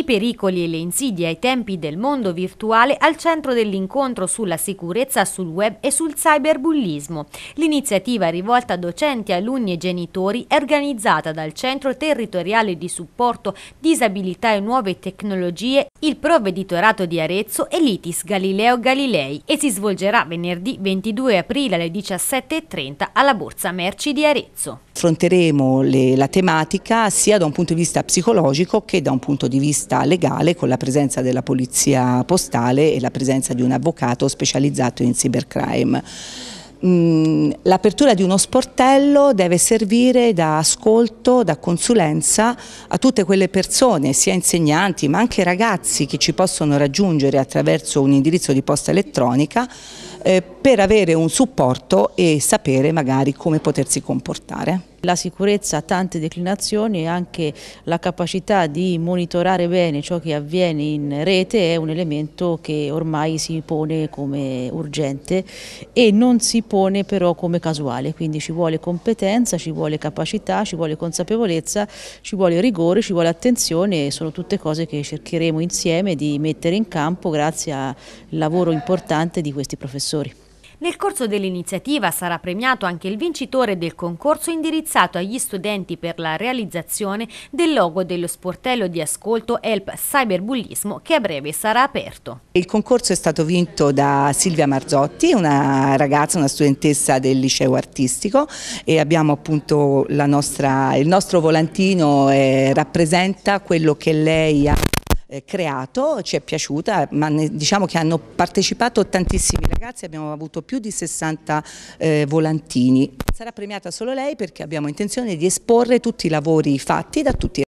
I pericoli e le insidie ai tempi del mondo virtuale al centro dell'incontro sulla sicurezza sul web e sul cyberbullismo. L'iniziativa rivolta a docenti, alunni e genitori è organizzata dal Centro Territoriale di Supporto Disabilità e Nuove Tecnologie, il Provveditorato di Arezzo e l'ITIS Galileo Galilei e si svolgerà venerdì 22 aprile alle 17.30 alla Borsa Merci di Arezzo. Affronteremo la tematica sia da un punto di vista psicologico che da un punto di vista vista legale con la presenza della polizia postale e la presenza di un avvocato specializzato in cybercrime. Mm, l'apertura di uno sportello deve servire da ascolto, da consulenza a tutte quelle persone, sia insegnanti ma anche ragazzi che ci possono raggiungere attraverso un indirizzo di posta elettronica eh, per avere un supporto e sapere magari come potersi comportare. La sicurezza ha tante declinazioni e anche la capacità di monitorare bene ciò che avviene in rete è un elemento che ormai si pone come urgente e non si pone però come casuale, quindi ci vuole competenza, ci vuole capacità, ci vuole consapevolezza, ci vuole rigore, ci vuole attenzione e sono tutte cose che cercheremo insieme di mettere in campo grazie al lavoro importante di questi professori. Nel corso dell'iniziativa sarà premiato anche il vincitore del concorso indirizzato agli studenti per la realizzazione del logo dello sportello di ascolto Help Cyberbullismo che a breve sarà aperto. Il concorso è stato vinto da Silvia Marzotti, una ragazza, una studentessa del liceo artistico e abbiamo appunto nostra, il nostro volantino eh, rappresenta quello che lei ha eh, creato, ci è piaciuta, ma ne, diciamo che hanno partecipato tantissimi ragazzi, abbiamo avuto più di 60 eh, volantini. Sarà premiata solo lei perché abbiamo intenzione di esporre tutti i lavori fatti da tutti i